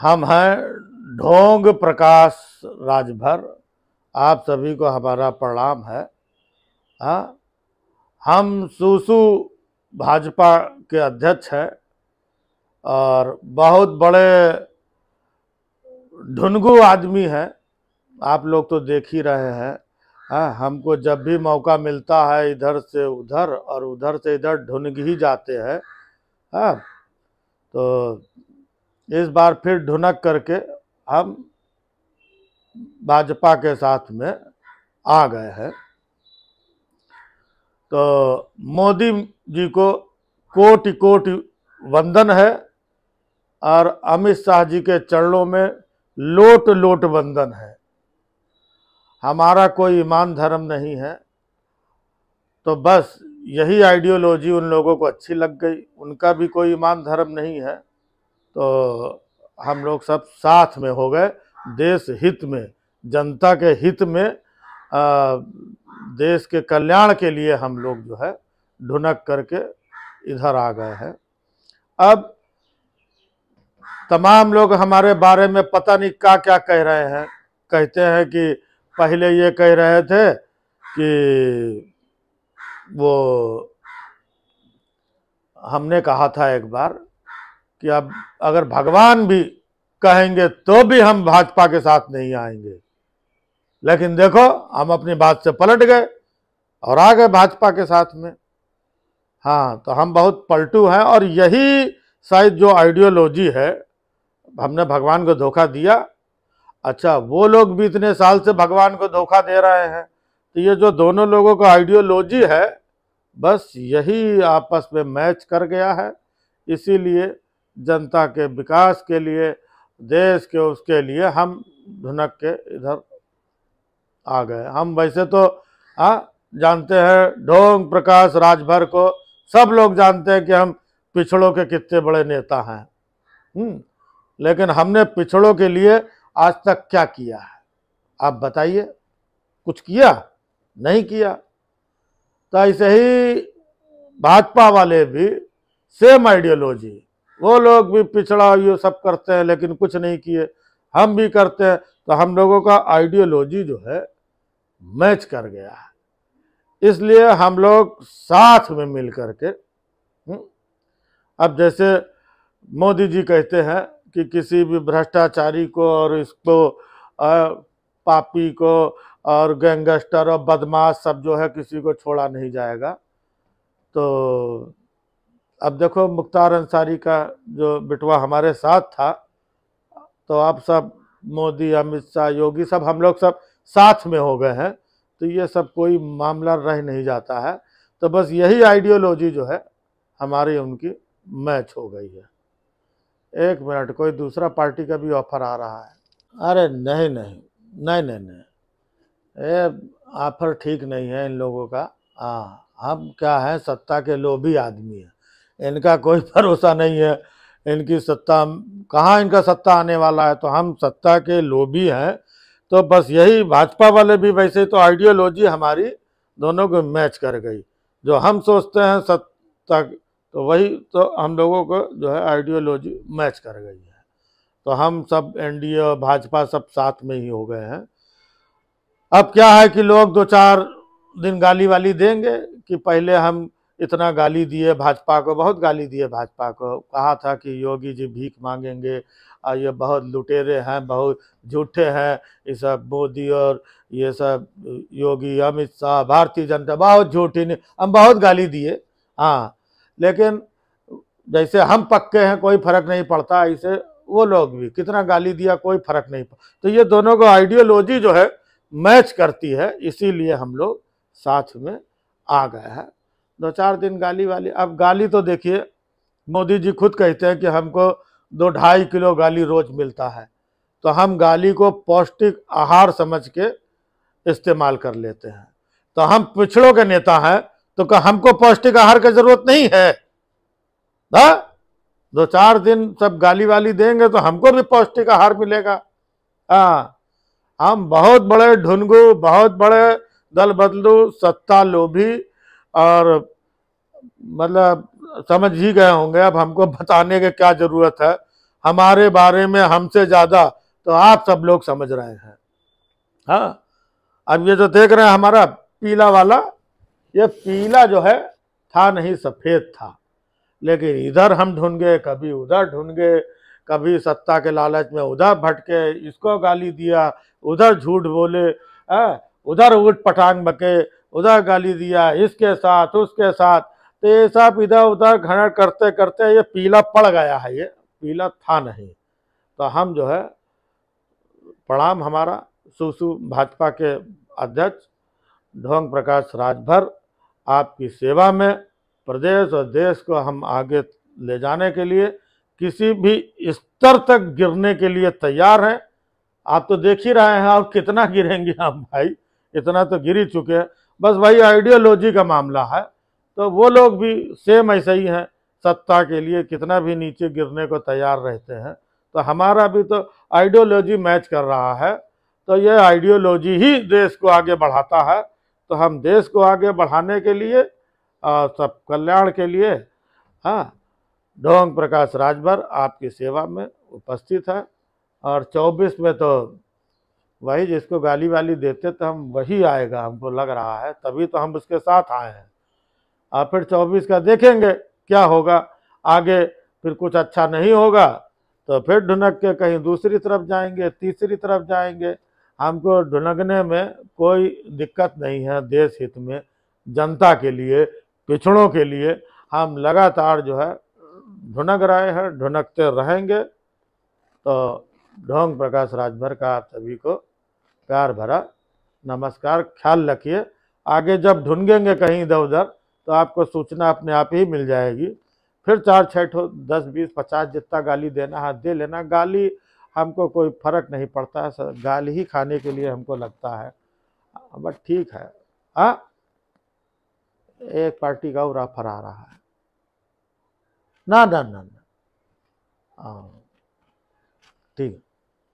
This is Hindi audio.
हम हैं ढोंग प्रकाश राजभर आप सभी को हमारा प्रणाम है हाँ हम सुसु भाजपा के अध्यक्ष हैं और बहुत बड़े ढुनगू आदमी हैं आप लोग तो देख ही रहे हैं हाँ हमको जब भी मौका मिलता है इधर से उधर और उधर से इधर ढुनग ही जाते हैं हाँ, तो इस बार फिर ढुनक करके हम भाजपा के साथ में आ गए हैं तो मोदी जी को कोटि कोटि वंदन है और अमित शाह जी के चरणों में लोट लोट वंदन है हमारा कोई ईमान धर्म नहीं है तो बस यही आइडियोलॉजी उन लोगों को अच्छी लग गई उनका भी कोई ईमान धर्म नहीं है तो हम लोग सब साथ में हो गए देश हित में जनता के हित में आ, देश के कल्याण के लिए हम लोग जो है ढुनक करके इधर आ गए हैं अब तमाम लोग हमारे बारे में पता नहीं क्या क्या कह रहे हैं कहते हैं कि पहले ये कह रहे थे कि वो हमने कहा था एक बार कि अब अगर भगवान भी कहेंगे तो भी हम भाजपा के साथ नहीं आएंगे लेकिन देखो हम अपनी बात से पलट गए और आ गए भाजपा के साथ में हाँ तो हम बहुत पलटू हैं और यही शायद जो आइडियोलॉजी है हमने भगवान को धोखा दिया अच्छा वो लोग भी इतने साल से भगवान को धोखा दे रहे हैं तो ये जो दोनों लोगों का आइडियोलॉजी है बस यही आपस में मैच कर गया है इसीलिए जनता के विकास के लिए देश के उसके लिए हम धुनक के इधर आ गए हम वैसे तो आ, हाँ, जानते हैं ढोंग प्रकाश राजभर को सब लोग जानते हैं कि हम पिछड़ों के कितने बड़े नेता हैं हम्म, लेकिन हमने पिछड़ों के लिए आज तक क्या किया है आप बताइए कुछ किया नहीं किया तो ऐसे ही भाजपा वाले भी सेम आइडियोलॉजी वो लोग भी पिछड़ा ये सब करते हैं लेकिन कुछ नहीं किए हम भी करते हैं तो हम लोगों का आइडियोलॉजी जो है मैच कर गया है इसलिए हम लोग साथ में मिल कर के हम्म, अब जैसे मोदी जी कहते हैं कि किसी भी भ्रष्टाचारी को और इसको पापी को और गैंगस्टर और बदमाश सब जो है किसी को छोड़ा नहीं जाएगा तो अब देखो मुख्तार अंसारी का जो बिटवा हमारे साथ था तो आप सब मोदी अमित शाह योगी सब हम लोग सब साथ में हो गए हैं तो ये सब कोई मामला रह नहीं जाता है तो बस यही आइडियोलॉजी जो है हमारी उनकी मैच हो गई है एक मिनट कोई दूसरा पार्टी का भी ऑफर आ रहा है अरे नहीं नहीं नहीं नहीं नहीं ये ऑफर ठीक नहीं है इन लोगों का हाँ हम क्या हैं सत्ता के लोभी आदमी हैं इनका कोई भरोसा नहीं है इनकी सत्ता कहाँ इनका सत्ता आने वाला है तो हम सत्ता के लोभी हैं तो बस यही भाजपा वाले भी वैसे तो आइडियोलॉजी हमारी दोनों को मैच कर गई जो हम सोचते हैं सत्ता तो वही तो हम लोगों को जो है आइडियोलॉजी मैच कर गई है तो हम सब एनडीए और भाजपा सब साथ में ही हो गए हैं अब क्या है कि लोग दो चार दिन गाली वाली देंगे कि पहले हम इतना गाली दिए भाजपा को बहुत गाली दिए भाजपा को कहा था कि योगी जी भीख मांगेंगे और ये बहुत लुटेरे हैं बहुत झूठे हैं ये सब मोदी और ये सब योगी अमित शाह भारतीय जनता बहुत झूठी नहीं हम बहुत गाली दिए हाँ लेकिन जैसे हम पक्के हैं कोई फर्क नहीं पड़ता इसे वो लोग भी कितना गाली दिया कोई फर्क नहीं तो ये दोनों को आइडियोलॉजी जो है मैच करती है इसीलिए हम लोग साथ में आ गए हैं दो चार दिन गाली वाली अब गाली तो देखिए मोदी जी खुद कहते हैं कि हमको दो ढाई किलो गाली रोज मिलता है तो हम गाली को पौष्टिक आहार समझ के इस्तेमाल कर लेते हैं तो हम पिछड़ों के नेता हैं तो हमको पौष्टिक आहार की जरूरत नहीं है ना हाँ? दो चार दिन सब गाली वाली देंगे तो हमको भी पौष्टिक आहार मिलेगा आ, हाँ, हम बहुत बड़े ढुनगु बहुत बड़े दल बदलू सत्ता लोभी और मतलब समझ ही गए होंगे अब हमको बताने की क्या ज़रूरत है हमारे बारे में हमसे ज़्यादा तो आप सब लोग समझ रहे हैं हाँ अब ये जो देख रहे हैं हमारा पीला वाला ये पीला जो है था नहीं सफ़ेद था लेकिन इधर हम गए कभी उधर गए कभी सत्ता के लालच में उधर भटके इसको गाली दिया उधर झूठ बोले आ, हाँ, उधर उठ पटांग बके उधर गाली दिया इसके साथ उसके साथ तो ये सब इधर उधर घर करते करते ये पीला पड़ गया है ये पीला था नहीं तो हम जो है प्रणाम हमारा सुसु भाजपा के अध्यक्ष ढोंग प्रकाश राजभर आपकी सेवा में प्रदेश और देश को हम आगे ले जाने के लिए किसी भी स्तर तक गिरने के लिए तैयार हैं आप तो देख ही रहे हैं और कितना गिरेंगे हम भाई इतना तो गिर ही चुके हैं बस वही आइडियोलॉजी का मामला है तो वो लोग भी सेम ऐसे ही हैं सत्ता के लिए कितना भी नीचे गिरने को तैयार रहते हैं तो हमारा भी तो आइडियोलॉजी मैच कर रहा है तो यह आइडियोलॉजी ही देश को आगे बढ़ाता है तो हम देश को आगे बढ़ाने के लिए और सब कल्याण के लिए हाँ ढोंग प्रकाश राजभर आपकी सेवा में उपस्थित है और 24 में तो वही जिसको गाली वाली देते तो हम वही आएगा हमको लग रहा है तभी तो हम उसके साथ आए हैं और फिर चौबीस का देखेंगे क्या होगा आगे फिर कुछ अच्छा नहीं होगा तो फिर ढुनक के कहीं दूसरी तरफ जाएंगे तीसरी तरफ जाएंगे हमको ढुनकने में कोई दिक्कत नहीं है देश हित में जनता के लिए पिछड़ों के लिए हम लगातार जो है ढुनक रहे हैं ढुनकते रहेंगे तो ढोंग प्रकाश राजभर का आप सभी को प्यार भरा नमस्कार ख्याल रखिए आगे जब ढूंढेंगे कहीं इधर उधर तो आपको सूचना अपने आप ही मिल जाएगी फिर चार छः ठो दस बीस पचास जितना गाली देना है दे लेना गाली हमको कोई फर्क नहीं पड़ता है गाली ही खाने के लिए हमको लगता है बट ठीक है हाँ एक पार्टी का उरा फरा रहा है ना ना ना ना हाँ। ठीक है